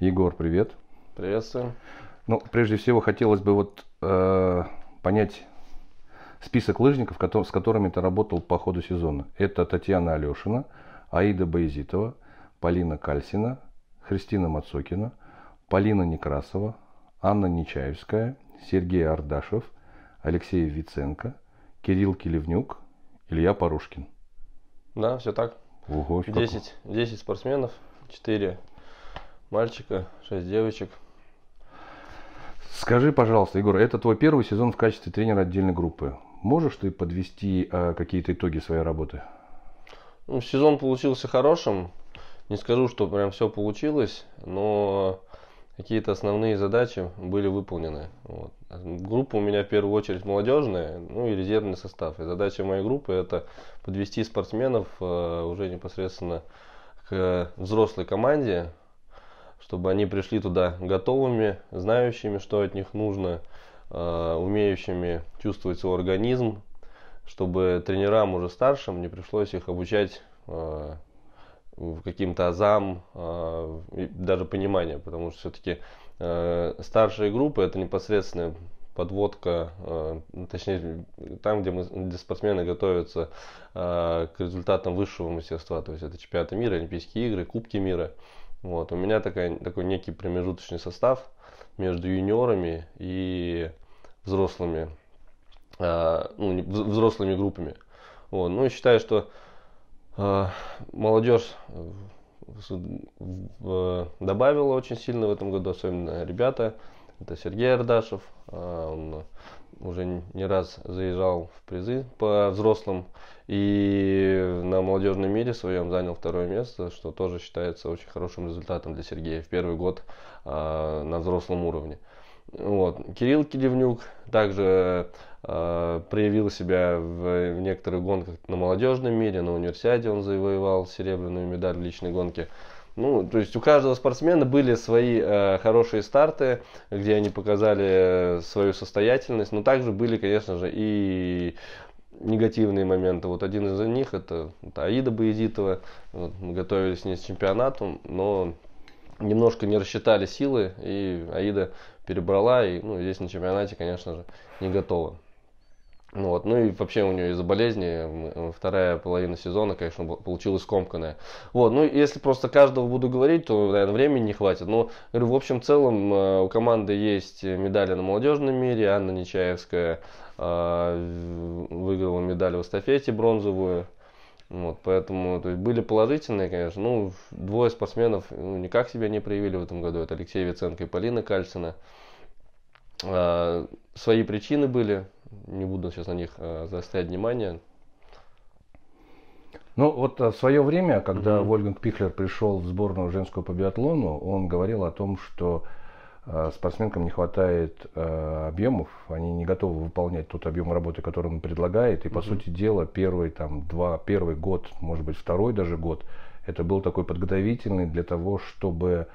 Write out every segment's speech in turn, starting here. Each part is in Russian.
Егор, привет. Приветствую. Ну, прежде всего, хотелось бы вот э, понять список лыжников, с которыми ты работал по ходу сезона. Это Татьяна Алешина, Аида Боязитова, Полина Кальсина, Христина Мацокина, Полина Некрасова, Анна Нечаевская, Сергей Ардашев, Алексей Виценко, Кирилл Келевнюк, Илья Порушкин. Да, все так. Ого, 10, 10 спортсменов, 4 мальчика, 6 девочек. Скажи, пожалуйста, Егор, это твой первый сезон в качестве тренера отдельной группы. Можешь ты подвести э, какие-то итоги своей работы? Ну, сезон получился хорошим. Не скажу, что прям все получилось, но какие-то основные задачи были выполнены. Вот. Группа у меня в первую очередь молодежная, ну и резервный состав. И задача моей группы это подвести спортсменов э, уже непосредственно к взрослой команде, чтобы они пришли туда готовыми, знающими, что от них нужно, а, умеющими чувствовать свой организм, чтобы тренерам уже старшим не пришлось их обучать а, каким-то азам, а, даже понимания, потому что все-таки старшие группы это непосредственно подводка, ну, точнее, там, где, мы, где спортсмены готовятся к результатам высшего мастерства, то есть это чемпионаты мира, Олимпийские игры, Кубки мира. Вот, у меня такая, такой некий промежуточный состав между юниорами и взрослыми, э, ну, взрослыми группами. Вот, ну, считаю, что э, молодежь э, добавила очень сильно в этом году, особенно ребята. Это Сергей Ардашев, э, он уже не раз заезжал в призы по взрослым и на молодежном мире своем занял второе место, что тоже считается очень хорошим результатом для Сергея в первый год э, на взрослом уровне. Вот. Кирилл Киревнюк также э, проявил себя в, в некоторых гонках на молодежном мире, на универсиаде он завоевал серебряную медаль в личной гонке. Ну, то есть у каждого спортсмена были свои э, хорошие старты, где они показали э, свою состоятельность, но также были, конечно же, и негативные моменты. Вот один из них это, это Аида Боязитова. Вот, мы готовились не ней с чемпионатом, но немножко не рассчитали силы, и Аида перебрала, и ну, здесь на чемпионате, конечно же, не готова. Вот. Ну и вообще у нее из-за болезни вторая половина сезона, конечно, получилась скомканная. Вот. Ну, если просто каждого буду говорить, то, наверное, времени не хватит. Но, в общем целом э, у команды есть медали на молодежном мире. Анна Нечаевская э, выиграла медаль в эстафете бронзовую. Вот, поэтому то есть были положительные, конечно. Ну, двое спортсменов ну, никак себя не проявили в этом году. Это Алексей Виценко и Полина Кальцина. А, свои причины были. Не буду сейчас на них э, заострять внимание. Ну вот э, в свое время, когда mm-hmm. Вольганг Пихлер пришел в сборную женскую по биатлону, он говорил о том, что э, спортсменкам не хватает э, объемов, они не готовы выполнять тот объем работы, который он предлагает. И, по угу. сути дела, первый, там, два, первый год, может быть, второй даже год, это был такой подготовительный для того, чтобы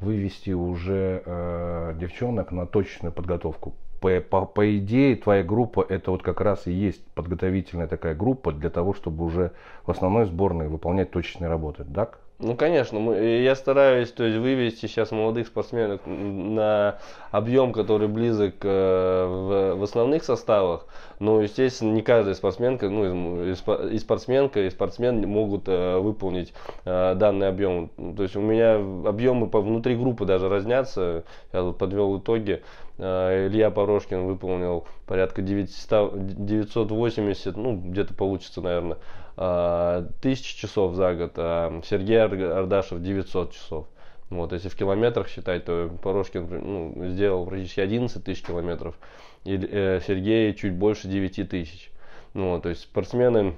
вывести уже э, девчонок на точную подготовку по, по, по идее, твоя группа это вот как раз и есть подготовительная такая группа для того, чтобы уже в основной сборной выполнять точечные работы, так? Ну, конечно, мы, я стараюсь то есть, вывести сейчас молодых спортсменов на объем, который близок э, в, в основных составах. Но, естественно, не каждая спортсменка, ну, и, и спортсменка, и спортсмен могут э, выполнить э, данный объем. То есть у меня объемы по, внутри группы даже разнятся. Я тут подвел итоги. Э, Илья Порошкин выполнил порядка 900, 980, ну, где-то получится, наверное, 1000 э, часов за год, а Сергей Ардашев 900 часов. Вот, если в километрах считать, то Порошкин ну, сделал практически 11 тысяч километров, и э, Сергей чуть больше 9 тысяч. Ну, то есть спортсмены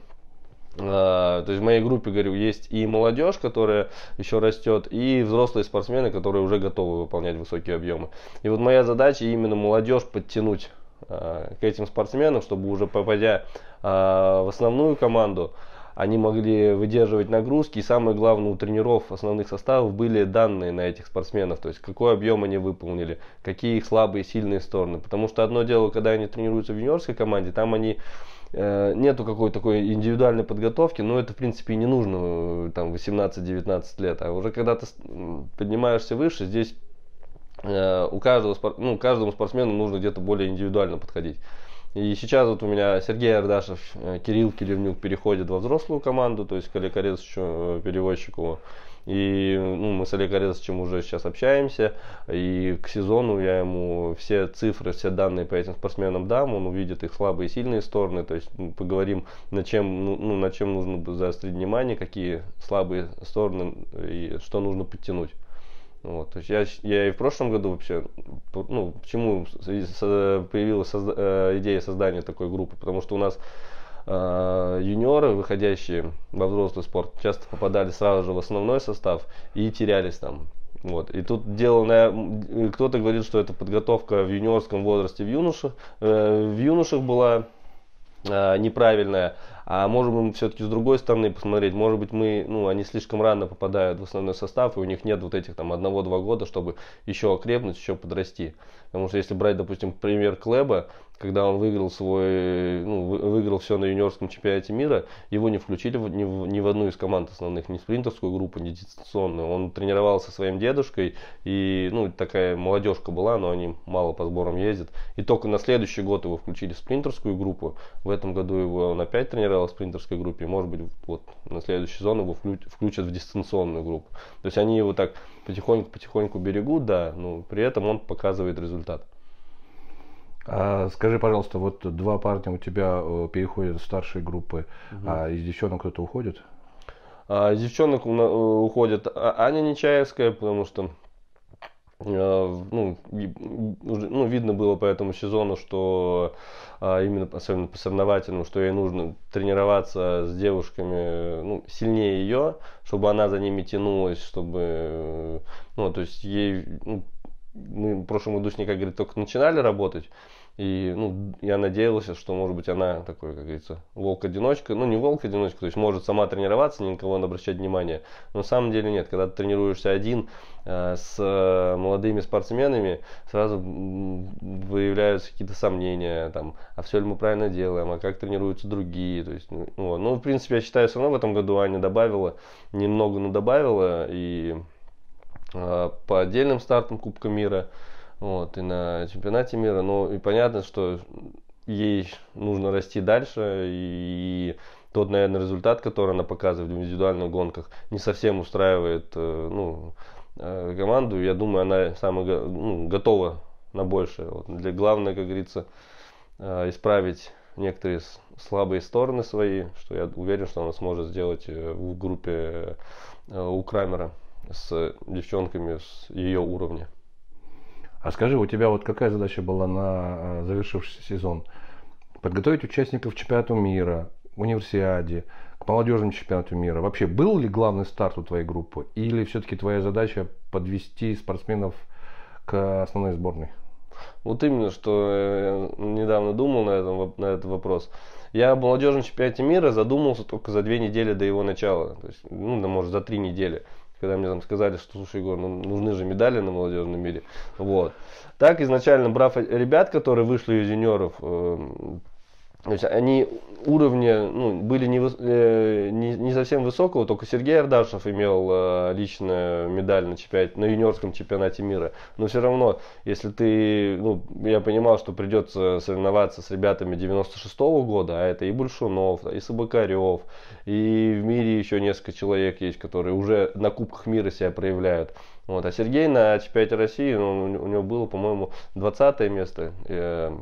э, то есть в моей группе, говорю, есть и молодежь, которая еще растет, и взрослые спортсмены, которые уже готовы выполнять высокие объемы. И вот моя задача именно молодежь подтянуть э, к этим спортсменам, чтобы уже попадя в основную команду, они могли выдерживать нагрузки, и самое главное, у тренеров основных составов были данные на этих спортсменов, то есть какой объем они выполнили, какие их слабые и сильные стороны. Потому что одно дело, когда они тренируются в юниорской команде, там они э, нету какой-то такой индивидуальной подготовки, но это в принципе и не нужно э, там 18-19 лет, а уже когда ты поднимаешься выше, здесь э, у каждого, ну, каждому спортсмену нужно где-то более индивидуально подходить. И сейчас вот у меня Сергей Ардашев, э, Кирилл Келевнюк переходит во взрослую команду, то есть к Олегу Орезовичу, э, переводчику. И ну, мы с Олегом Орезовичем уже сейчас общаемся. И к сезону я ему все цифры, все данные по этим спортсменам дам. Он увидит их слабые и сильные стороны. То есть мы ну, поговорим, на чем, ну, ну над чем нужно заострить внимание, какие слабые стороны и что нужно подтянуть. Вот, то есть я, я и в прошлом году вообще, ну, почему появилась созда- э, идея создания такой группы, потому что у нас э, юниоры, выходящие во взрослый спорт, часто попадали сразу же в основной состав и терялись там. Вот. И тут дело, наверное, э, кто-то говорит, что это подготовка в юниорском возрасте в юношах, э, в юношах была э, неправильная, а можем мы все-таки с другой стороны посмотреть, может быть мы, ну, они слишком рано попадают в основной состав, и у них нет вот этих там одного-два года, чтобы еще окрепнуть, еще подрасти. Потому что если брать, допустим, пример Клэба, когда он выиграл свой, ну, выиграл все на юниорском чемпионате мира, его не включили в, ни, в, ни в одну из команд основных, ни в спринтерскую группу, ни в дистанционную. Он тренировался со своим дедушкой, и, ну, такая молодежка была, но они мало по сборам ездят. И только на следующий год его включили в спринтерскую группу. В этом году его он опять тренировал понравилось спринтерской группе, может быть, вот на следующий сезон его включат в дистанционную группу. То есть они его так потихоньку-потихоньку берегут, да, но при этом он показывает результат. А, скажи, пожалуйста, вот два парня у тебя э, переходят в старшие группы, угу. а из девчонок кто-то уходит? А, из девчонок э, уходит а-, Аня Нечаевская, потому что Э, ну, ну, видно было по этому сезону, что а, именно особенно по соревновательному, что ей нужно тренироваться с девушками ну, сильнее ее, чтобы она за ними тянулась, чтобы, ну, то есть ей, ну, мы в прошлом году с ней, как говорит, только начинали работать, и ну, я надеялся, что, может быть, она такой, как говорится, волк-одиночка. Ну, не волк-одиночка, то есть может сама тренироваться, ни на кого не обращать внимания. Но на самом деле нет. Когда ты тренируешься один э, с э, молодыми спортсменами, сразу выявляются какие-то сомнения, там, а все ли мы правильно делаем, а как тренируются другие. То есть, ну, ну вот. ну в принципе, я считаю, все равно в этом году Аня добавила, немного, но добавила. И э, по отдельным стартам Кубка мира – вот, и на чемпионате мира. Ну, и понятно, что ей нужно расти дальше, и тот, наверное, результат, который она показывает в индивидуальных гонках, не совсем устраивает э, ну, э, команду. Я думаю, она сама ну, готова на большее. Вот. Для, главное, как говорится, э, исправить некоторые слабые стороны свои, что я уверен, что она сможет сделать в группе у Крамера с девчонками с ее уровня. А скажи, у тебя вот какая задача была на э, завершившийся сезон? Подготовить участников чемпионату мира, универсиаде, к молодежному чемпионату мира. Вообще, был ли главный старт у твоей группы? Или все-таки твоя задача подвести спортсменов к основной сборной? Вот именно, что недавно думал на, этом, на этот вопрос. Я об молодежном чемпионате мира задумался только за две недели до его начала. То есть, ну, да, может, за три недели когда мне там сказали, что, слушай, Егор, ну, нужны же медали на молодежном мире. Вот. Так изначально, брав ребят, которые вышли из юниоров, эм, то есть они уровни ну, были не, э, не, не совсем высокого, только Сергей Ардашев имел э, личную медаль на, чемпионате, на юниорском чемпионате мира. Но все равно, если ты, ну, я понимал, что придется соревноваться с ребятами 96-го года, а это и Большунов, и Собакарев, и в мире еще несколько человек есть, которые уже на Кубках мира себя проявляют. Вот. А Сергей на чемпионате России, ну, у него было, по-моему, 20 место. Э,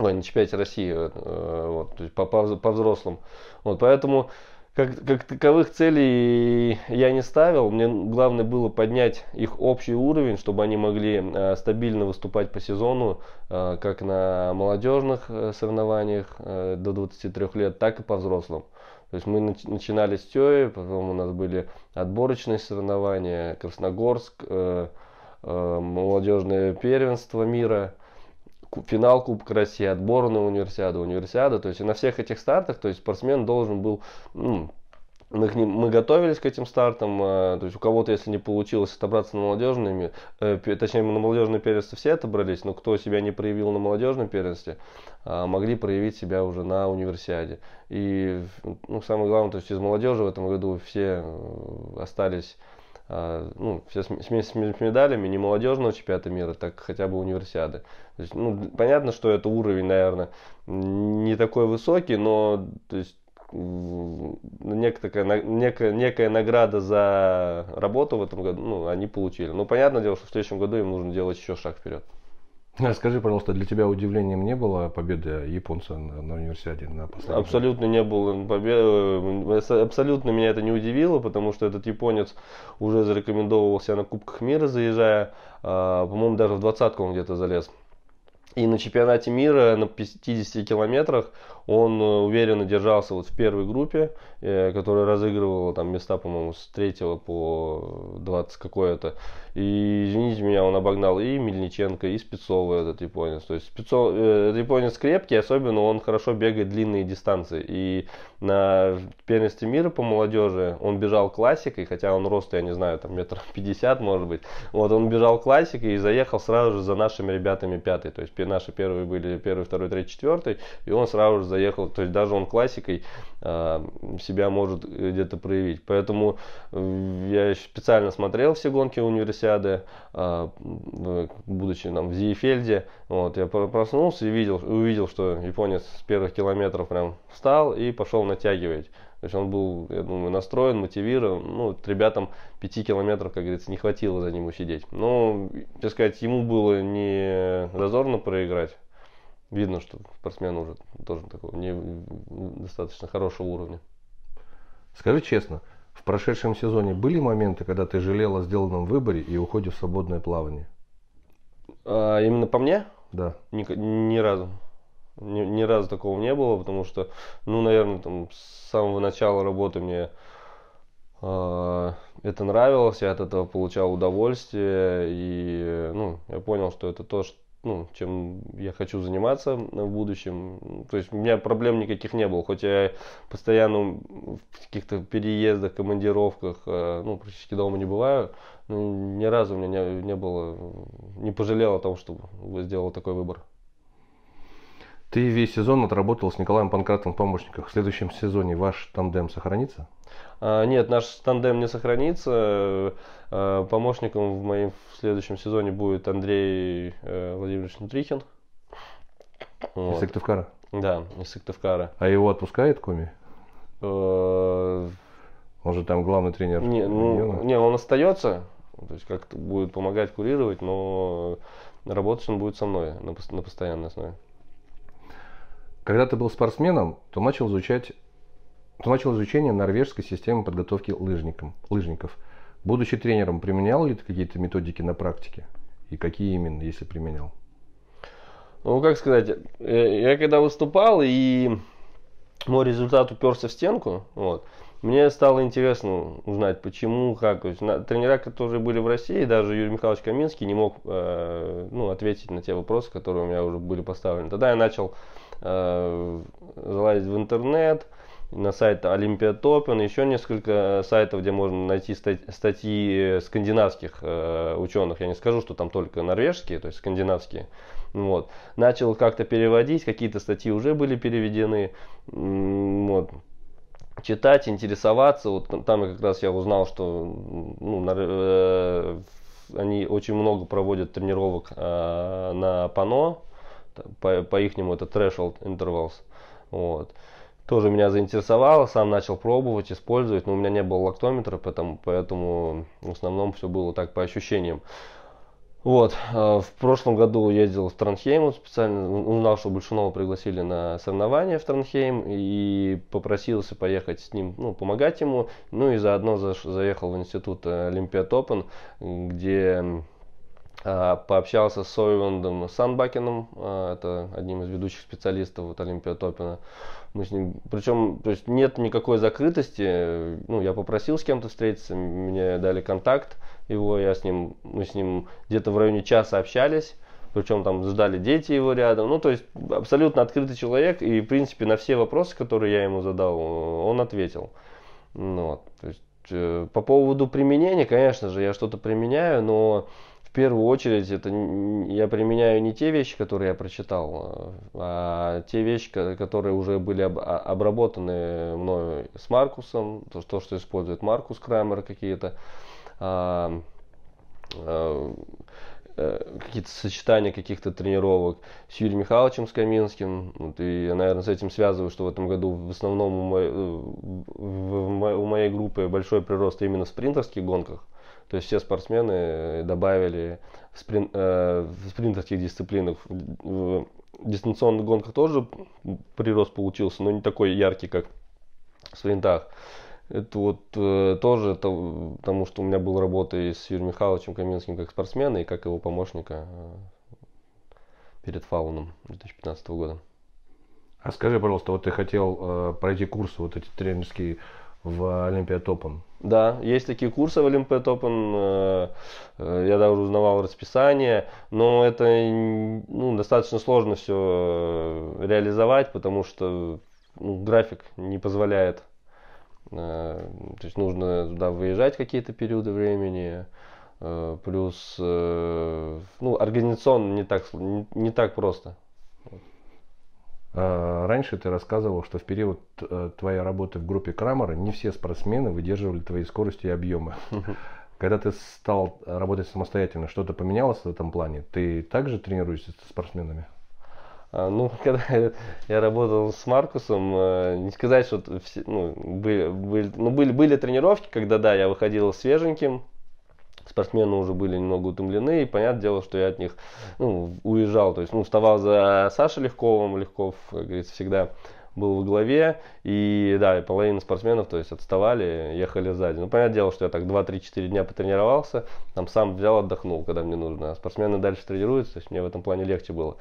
Ой, на чемпионате России, э, вот, то есть по, по, по взрослым. Вот, поэтому как, как таковых целей я не ставил. Мне главное было поднять их общий уровень, чтобы они могли э, стабильно выступать по сезону, э, как на молодежных э, соревнованиях э, до 23 лет, так и по взрослым. То есть мы нач- начинали с Тёи, потом у нас были отборочные соревнования, Красногорск, э, молодежное первенство мира – финал Кубка России, отбор на Универсиаду, универсиада. То есть на всех этих стартах то есть спортсмен должен был ну, мы, к ним, мы готовились к этим стартам, э, то есть у кого-то, если не получилось отобраться на молодежными, э, точнее на молодежные первенстве все отобрались, но кто себя не проявил на молодежном первенстве, э, могли проявить себя уже на универсиаде. И ну, самое главное, то есть из молодежи в этом году все э, остались а, ну, все смесь с медалями, не молодежного чемпионата мира, так хотя бы универсиады. То есть, ну, понятно, что это уровень, наверное, не такой высокий, но то есть, некая, некая, некая награда за работу в этом году ну, они получили. Но понятное дело, что в следующем году им нужно делать еще шаг вперед. А скажи, пожалуйста, для тебя удивлением не было победа японца на, на универсиаде на последнем? Абсолютно не было победы. Абсолютно меня это не удивило, потому что этот японец уже зарекомендовал себя на Кубках мира, заезжая, а, по-моему, даже в двадцатку он где-то залез. И на чемпионате мира на 50 километрах он э, уверенно держался вот в первой группе, э, которая разыгрывала там места, по-моему, с 3 по 20 э, какое-то. И, извините меня, он обогнал и Мельниченко, и Спецова этот японец. То есть Спецов, этот японец крепкий, особенно он хорошо бегает длинные дистанции. И на первенстве мира по молодежи он бежал классикой, хотя он рост, я не знаю, там метр пятьдесят, может быть. Вот он бежал классикой и заехал сразу же за нашими ребятами пятый. То есть наши первые были первый, второй, третий, четвертый, и он сразу же заехал, то есть даже он классикой а, себя может где-то проявить. Поэтому э, я специально смотрел все гонки универсиады, а, будучи там в Зиефельде, вот, я проснулся и видел, увидел, что японец с первых километров прям встал и пошел натягивать. То есть он был, я думаю, настроен, мотивирован. Ну, вот ребятам 5 километров, как говорится, не хватило за ним усидеть. Но, так сказать, ему было не зазорно проиграть. Видно, что спортсмен уже тоже такого не, достаточно хорошего уровня. Скажи честно, в прошедшем сезоне были моменты, когда ты жалел о сделанном выборе и уходе в свободное плавание? А, именно по мне? Да. Ни, ни разу. Ни, ни разу такого не было, потому что, ну, наверное, там с самого начала работы мне э, это нравилось, я от этого получал удовольствие, и, ну, я понял, что это то, что ну, чем я хочу заниматься в будущем. То есть у меня проблем никаких не было, хоть я постоянно в каких-то переездах, командировках, э, ну, практически дома не бываю, но ни разу у меня не, не было, не пожалел о том, что сделал такой выбор. Ты весь сезон отработал с Николаем Панкратом в помощниках. В следующем сезоне ваш тандем сохранится? А, нет, наш тандем не сохранится. Э, помощником в моем в следующем сезоне будет Андрей э, Владимирович Нутрихин. Вот. Из Сыктывкара? Да, из Сыктывкара. А его отпускает Куми? Э, он же там главный тренер. Не, ну, не он остается, то есть как-то будет помогать курировать, но работать он будет со мной на, на постоянной основе. Когда ты был спортсменом, то начал изучать то начал изучение норвежской системы подготовки лыжникам, лыжников. Будучи тренером, применял ли ты какие-то методики на практике? И какие именно, если применял? Ну, как сказать, э, я когда выступал и мой результат уперся в стенку, вот, мне стало интересно узнать, почему, как. То есть, на, тренера, которые были в России, даже Юрий Михайлович Каминский не мог э, ну, ответить на те вопросы, которые у меня уже были поставлены. Тогда я начал Э, залазить в интернет, на сайт Олимпиатопен, еще несколько э, сайтов, где можно найти статьи скандинавских э, ученых. Я не скажу, что там только норвежские, то есть скандинавские. Вот. Начал как-то переводить, какие-то статьи уже были переведены. Вот читать, интересоваться. Вот там как раз я узнал, что ну, они очень много проводят тренировок на пано, по, по ихнему это threshold intervals. Вот. Тоже меня заинтересовало, сам начал пробовать, использовать, но у меня не было лактометра, поэтому, поэтому в основном все было так по ощущениям. Вот, э, в прошлом году ездил в Транхейм, специально узнал, что Большунова пригласили на соревнования в Транхейм и попросился поехать с ним, ну, помогать ему. Ну и заодно заехал в институт э, Олимпиад Опен где а, пообщался с Сойвандом Санбакином, а, это одним из ведущих специалистов вот Олимпия Топина. Мы с ним, причем то есть нет никакой закрытости. Ну, я попросил с кем-то встретиться, мне дали контакт его, я с ним, мы с ним где-то в районе часа общались причем там ждали дети его рядом. Ну, то есть абсолютно открытый человек, и, в принципе, на все вопросы, которые я ему задал, он ответил. Ну, вот, то есть, э, по поводу применения, конечно же, я что-то применяю, но первую очередь это я применяю не те вещи, которые я прочитал, а, а те вещи, которые уже были об, а, обработаны мною с Маркусом, то, то что использует Маркус Крамер какие-то а, а э, какие-то сочетания каких-то тренировок с Юрием Михайловичем Скаминским. Вот, и я, наверное, с этим связываю, что в этом году в основном у моей, у э, моей группы большой прирост именно в спринтерских гонках. То есть все спортсмены э, добавили в, сприн, э, в спринтерских дисциплинах, в, в дистанционных гонках тоже прирост получился, но не такой яркий, как в спринтах. Это вот э, тоже то, потому, что у меня был работа и с Юрием Михайловичем Каминским как спортсмена и как его помощника э, перед Фауном 2015 года. А скажи, пожалуйста, вот ты хотел э, пройти курс вот эти тренерские в Олимпиатопом. Да, есть такие курсы в Олимпет Open, э, э, я даже узнавал расписание, но это ну, достаточно сложно все э, реализовать, потому что ну, график не позволяет. То есть нужно туда выезжать какие-то периоды времени, плюс ну, организационно не так, не так просто. А, раньше ты рассказывал, что в период э, твоей работы в группе Крамера не все спортсмены выдерживали твои скорости и объемы. Когда ты стал работать самостоятельно, что-то поменялось в этом плане? Ты также тренируешься с спортсменами? А, ну, когда я работал с Маркусом, э, не сказать, что все, ну, были, были, ну, были, были тренировки, когда да, я выходил свеженьким, спортсмены уже были немного утомлены, и понятное дело, что я от них ну, уезжал. То есть, ну, вставал за Сашей Легковым, Легков, как говорится, всегда был во главе, и да, и половина спортсменов, то есть отставали, ехали сзади. Ну, понятное дело, что я так 2-3-4 дня потренировался, там сам взял, отдохнул, когда мне нужно, а спортсмены дальше тренируются, то есть мне в этом плане легче было.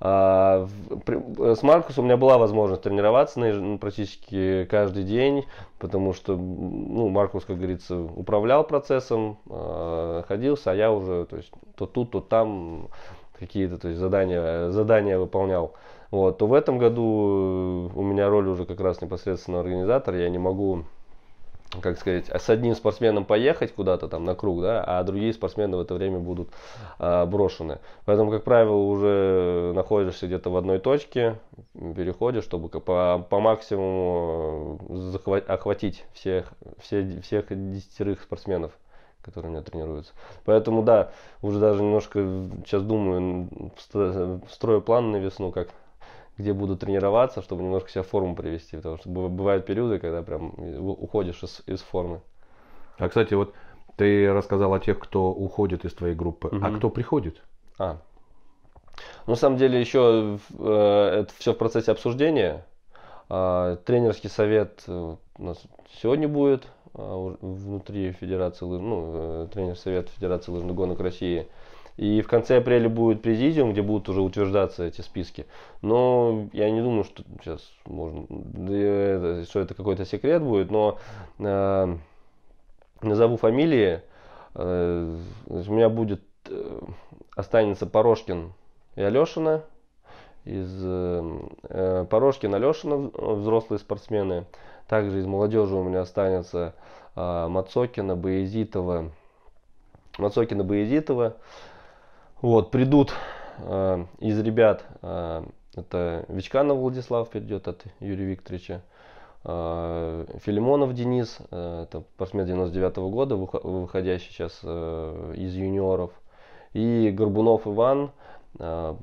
А, при, э, с Маркусом у меня была возможность тренироваться на, практически каждый день, потому что, ну, Маркус, как говорится, управлял процессом, э, ходился, а я уже, то есть, то тут, то там какие-то, то есть, задания, задания выполнял. Вот, то в этом году э, у меня роль уже как раз непосредственно организатор. Я не могу, как сказать, с одним спортсменом поехать куда-то там на круг, да, а другие спортсмены в это время будут а, брошены. Поэтому, как правило, уже находишься где-то в одной точке, переходишь, чтобы по, по максимуму э, захват, охватить всех, все, всех десятерых спортсменов которые у меня тренируются. Поэтому да, уже даже немножко э, сейчас думаю, строю план на весну, как где буду тренироваться, чтобы немножко себя в форму привести, потому что бывают периоды, когда прям уходишь из, из формы. А, кстати, вот ты рассказал о тех, кто уходит из твоей группы, угу. а кто приходит? А, ну, на самом деле, еще э, это все в процессе обсуждения. Э, тренерский совет э, у нас сегодня будет э, внутри Федерации, ну, э, тренер совет Федерации лыжных гонок России – и в конце апреля будет президиум, где будут уже утверждаться эти списки. Но я не думаю, что сейчас можно, что это какой-то секрет будет, но э, назову фамилии. Э, у меня будет, э, останется Порошкин и Алешина из э, Порошкина, Алешина, взрослые спортсмены. Также из молодежи у меня останется э, Мацокина, Боязитова. Мацокина, Боязитова. Вот, придут э, из ребят, э, это Вичканов Владислав придет от Юрия Викторовича, э, Филимонов Денис, э, это спортсмен 99 -го года, выходящий сейчас э, из юниоров, и Горбунов Иван, э,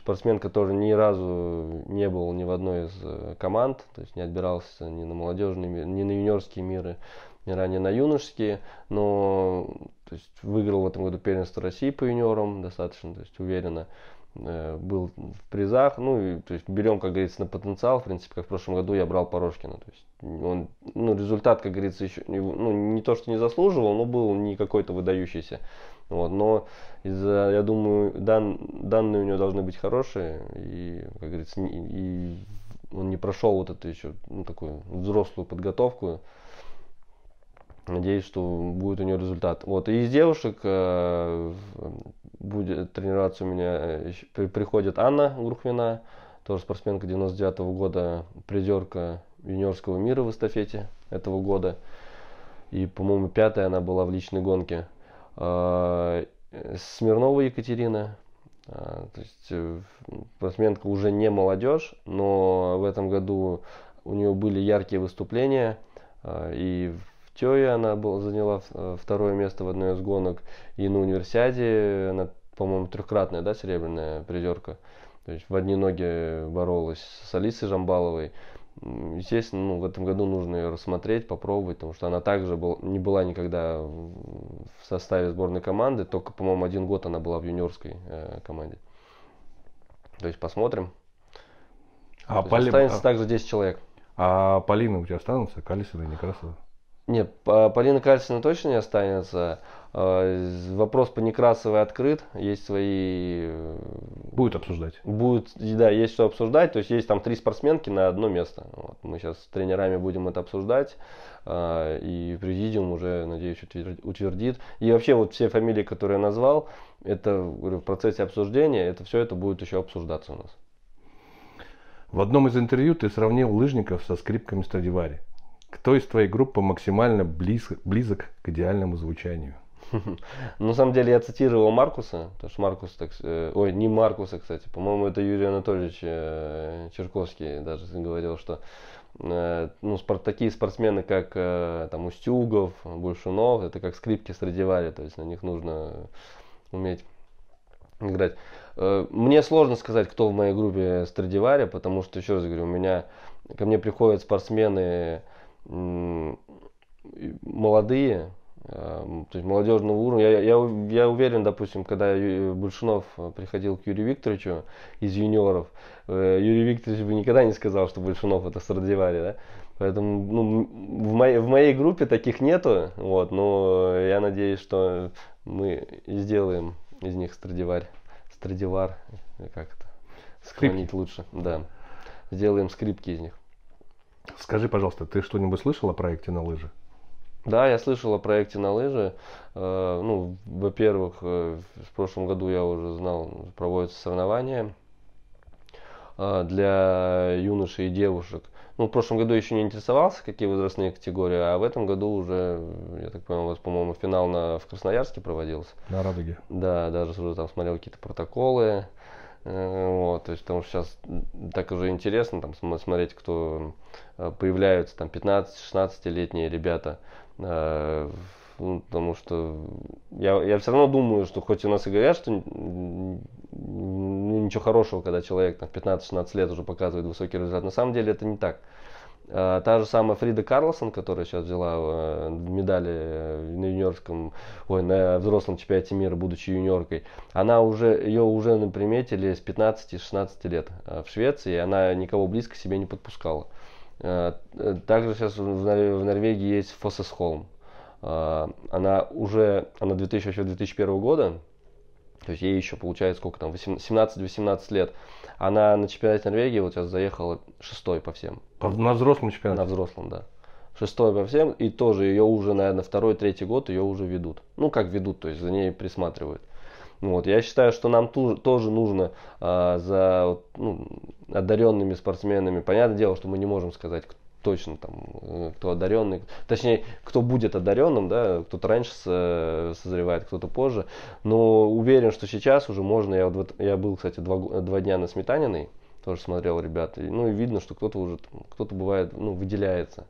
спортсмен, который ни разу не был ни в одной из э, команд, то есть не отбирался ни на молодежные, ни на юниорские миры, ни ранее на юношеские, но то есть выиграл в этом году первенство России по юниорам достаточно, то есть уверенно э, был в призах, ну и то есть берем, как говорится, на потенциал, в принципе, как в прошлом году я брал Порошкина, то есть он, ну результат, как говорится, еще, ну не то, что не заслуживал, но был не какой-то выдающийся, вот, но из-за, я думаю, дан, данные у него должны быть хорошие, и, как говорится, и он не прошел вот эту еще, ну такую взрослую подготовку, Надеюсь, что будет у нее результат. Вот, и из девушек э, будет тренироваться у меня, э, при, приходит Анна Гурхвина, тоже спортсменка 99 -го года, призерка юниорского мира в эстафете этого года. И, по-моему, пятая она была в личной гонке. А, э, Смирнова Екатерина, э, то есть э, спортсменка уже не молодежь, но в этом году у нее были яркие выступления, а, и Тёе она был, заняла э, второе место в одной из гонок. И на универсиаде она, по-моему, трехкратная, да, серебряная призерка. То есть в одни ноги боролась с Алисой Жамбаловой. Естественно, ну, в этом году нужно ее рассмотреть, попробовать, потому что она также был, не была никогда в составе сборной команды, только, по-моему, один год она была в юниорской э, команде. То есть посмотрим. А Полина... Останется а также 10 человек. А Полина у тебя останутся? Калисина и Некрасова? Нет, Полина Кальцина точно не останется. А, вопрос по Некрасовой открыт, есть свои... Э, будет обсуждать. Будет, да, есть что обсуждать, то есть есть там три спортсменки на одно место. Вот. Мы сейчас с тренерами будем это обсуждать, а, и президиум уже, надеюсь, утвердит. И вообще вот все фамилии, которые я назвал, это в процессе обсуждения, это все это будет еще обсуждаться у нас. В одном из интервью ты сравнил лыжников со скрипками Страдивари кто из твоей группы максимально близ, близок к идеальному звучанию? На самом деле я цитировал Маркуса, потому что Маркус так... Э, ой, не Маркуса, кстати, по-моему, это Юрий Анатольевич э, Черковский даже говорил, что э, ну, спорт, такие спортсмены, как там, Устюгов, Большунов, это как скрипки Страдивари, то есть на них нужно уметь играть. Мне сложно сказать, кто в моей группе Страдивари, потому что, еще раз говорю, у меня ко мне приходят спортсмены, молодые, эм, то есть молодежного уровня. Я, я, я уверен, допустим, когда Большунов э, приходил к Юрию Викторовичу из юниоров, э, Юрий Викторович бы никогда не сказал, что Большунов это Сардивари, да? Поэтому ну, в, моей, в моей группе таких нету, вот, но я надеюсь, что мы сделаем из них Страдиварь. Страдивар, э, как это? Склонить лучше, да. Сделаем скрипки из них. Скажи, пожалуйста, ты что-нибудь слышал о проекте на лыжи? Да, я слышал о проекте на лыжи. Э, ну, во-первых, э, в прошлом году я уже знал, проводятся соревнования э, для юношей и девушек. Ну, в прошлом году еще не интересовался, какие возрастные категории, а в этом году уже, я так понимаю, у вас, по-моему, финал на, в Красноярске проводился. На Радуге. Да, даже уже там смотрел какие-то протоколы. Э, вот, то есть, потому что сейчас так уже интересно там смотреть, кто э, появляются, там 15-16-летние ребята. Э, ну, потому что я, я все равно думаю, что хоть у нас и говорят, что ну ничего хорошего, когда человек там, 15-16 лет уже показывает высокий результат, на самом деле это не так. А, та же самая Фрида Карлсон, которая сейчас взяла э, медали э, на юниорском, ой, на взрослом чемпионате мира, будучи юниоркой, она уже, ее уже приметили с 15-16 лет э, в Швеции, и она никого близко себе не подпускала. Также сейчас в Норвегии есть Холм, Она уже, она 2000, 2001 года, то есть ей еще получается сколько там, 17-18 лет. Она на чемпионате Норвегии вот сейчас заехала шестой по всем на взрослом чемпионате? На взрослом, да. Шестой по всем. И тоже ее уже, наверное, второй, третий год ее уже ведут. Ну, как ведут, то есть за ней присматривают. Вот. Я считаю, что нам ту, тоже нужно а, за ну, одаренными спортсменами. Понятное дело, что мы не можем сказать точно там, э, кто одаренный, точнее, кто будет одаренным, да, кто-то раньше э, созревает, кто-то позже. Но уверен, что сейчас уже можно. Я, вот, я был, кстати, два, два дня на Сметаниной тоже смотрел ребят и Ну и видно, что кто-то уже, кто-то бывает, ну, выделяется.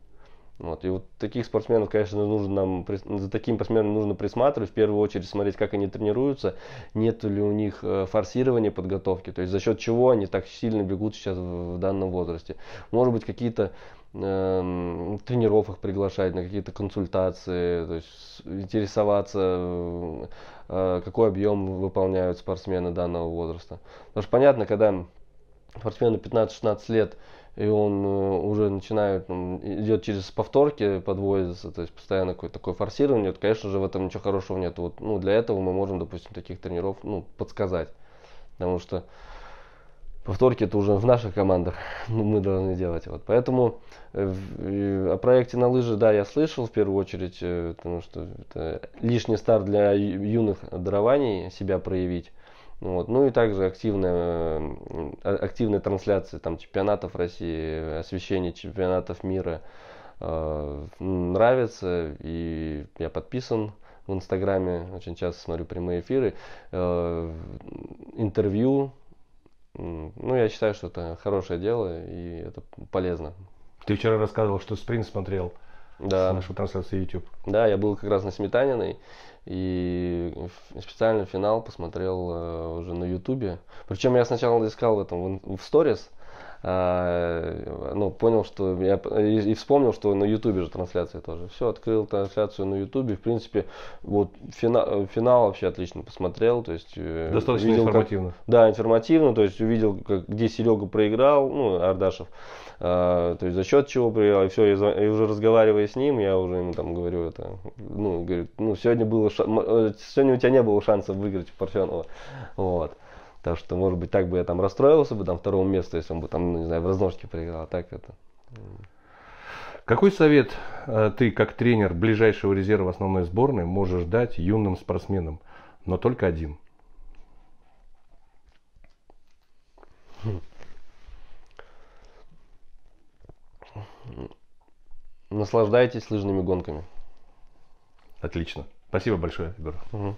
Вот. И вот таких спортсменов, конечно, нужно нам, за таким спортсменом нужно присматривать, в первую очередь смотреть, как они тренируются, нет ли у них э, форсирования подготовки, то есть за счет чего они так сильно бегут сейчас в, в данном возрасте. Может быть, какие-то э, эм, тренеров приглашать на какие-то консультации, то есть интересоваться, э, какой объем выполняют спортсмены данного возраста. Потому что понятно, когда спортсмену 15-16 лет, и он э, уже начинает, он идет через повторки, подвозится, то есть постоянно какое-то такое форсирование, вот, конечно же, в этом ничего хорошего нет. Вот, ну, для этого мы можем, допустим, таких тренеров ну, подсказать, потому что повторки это уже в наших командах мы должны делать. Вот. Поэтому э, о проекте на лыжи, да, я слышал в первую очередь, э, потому что это лишний старт для юных дарований себя проявить. Вот. Ну и также активная, э, э, активная трансляция там, чемпионатов России, освещение чемпионатов мира э, нравится. И я подписан в Инстаграме, очень часто смотрю прямые эфиры, э, интервью. Ну, я считаю, что это хорошее дело и это полезно. Ты вчера рассказывал, что спринт смотрел да. нашу трансляцию YouTube. Да, я был как раз на Сметаниной. И специально финал посмотрел э, уже на Ютубе. Причем я сначала искал в этом в сторис, а, ну, понял, что я и, и вспомнил, что на Ютубе же трансляция тоже. Все, открыл трансляцию на Ютубе. В принципе, вот финал, финал вообще отлично посмотрел. То есть, э, Достаточно увидел, информативно. Как, да, информативно. То есть увидел, как, где Серега проиграл, ну, Ардашев. А, то есть за счет чего проиграл. И все, и, и уже разговаривая с ним, я уже ему там говорю это. Ну, говорит, ну, сегодня было э, сегодня у тебя не было шансов выиграть у Парфенова. Вот. Так что, может быть, так бы я там расстроился бы, там, второго места, если он бы там, ну, не знаю, в разножке проиграл, а так это... Какой совет э, ты, как тренер ближайшего резерва основной сборной, можешь дать юным спортсменам, но только один? Наслаждайтесь лыжными гонками. Отлично. Спасибо большое, Игорь. Угу.